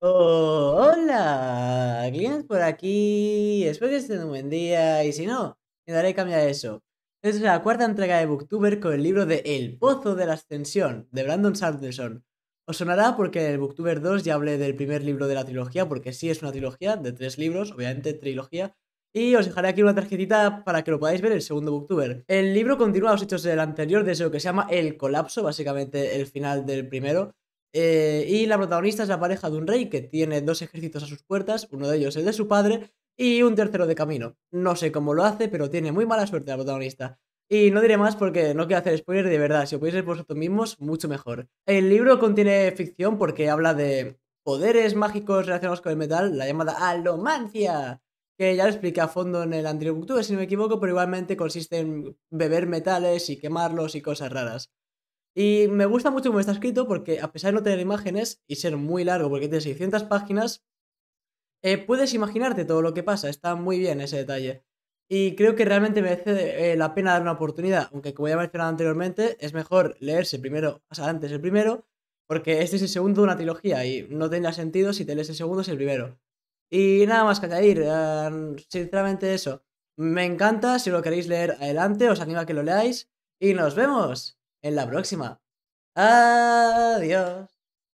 Oh, hola, clientes por aquí. Espero que estén un buen día y si no, me daré cambio a eso. Esta Es la cuarta entrega de Booktuber con el libro de El Pozo de la Ascensión de Brandon Sanderson. Os sonará porque en el Booktuber 2 ya hablé del primer libro de la trilogía, porque sí es una trilogía de tres libros, obviamente trilogía. Y os dejaré aquí una tarjetita para que lo podáis ver el segundo Booktuber. El libro continúa los hechos del anterior, desde lo que se llama El Colapso, básicamente el final del primero eh, y la protagonista es la pareja de un rey que tiene dos ejércitos a sus puertas, uno de ellos el de su padre y un tercero de camino. No sé cómo lo hace, pero tiene muy mala suerte la protagonista. Y no diré más porque no quiero hacer spoiler de verdad, si lo podéis ver vosotros mismos, mucho mejor. El libro contiene ficción porque habla de poderes mágicos relacionados con el metal, la llamada alomancia, que ya lo expliqué a fondo en el anterior booktube si no me equivoco, pero igualmente consiste en beber metales y quemarlos y cosas raras. Y me gusta mucho cómo está escrito porque a pesar de no tener imágenes y ser muy largo porque tiene 600 páginas, eh, puedes imaginarte todo lo que pasa. Está muy bien ese detalle. Y creo que realmente merece eh, la pena dar una oportunidad, aunque como ya he mencionado anteriormente, es mejor leerse primero, o sea, antes el primero, porque este es el segundo de una trilogía y no tendría sentido si te lees el segundo es el primero. Y nada más que añadir, eh, sinceramente eso. Me encanta, si lo queréis leer adelante, os animo a que lo leáis y nos vemos en la próxima. Adiós.